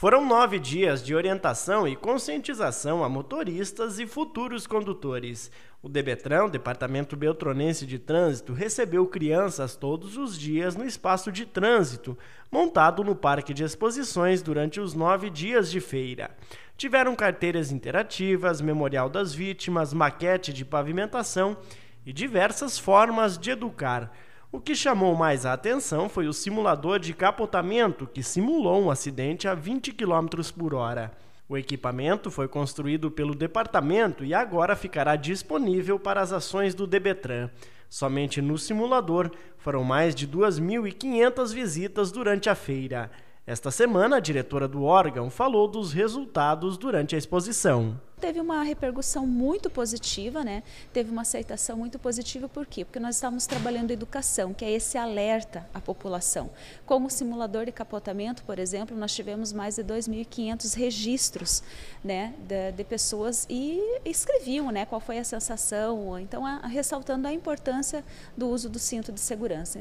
Foram nove dias de orientação e conscientização a motoristas e futuros condutores. O Debetran, Departamento Beltronense de Trânsito, recebeu crianças todos os dias no espaço de trânsito, montado no Parque de Exposições durante os nove dias de feira. Tiveram carteiras interativas, memorial das vítimas, maquete de pavimentação e diversas formas de educar. O que chamou mais a atenção foi o simulador de capotamento, que simulou um acidente a 20 km por hora. O equipamento foi construído pelo departamento e agora ficará disponível para as ações do Debetran. Somente no simulador foram mais de 2.500 visitas durante a feira. Esta semana, a diretora do órgão falou dos resultados durante a exposição teve uma repercussão muito positiva, né? Teve uma aceitação muito positiva, por quê? Porque nós estávamos trabalhando educação, que é esse alerta à população. Com o simulador de capotamento, por exemplo, nós tivemos mais de 2.500 registros, né, de, de, pessoas e escreviam, né, qual foi a sensação, então a, ressaltando a importância do uso do cinto de segurança.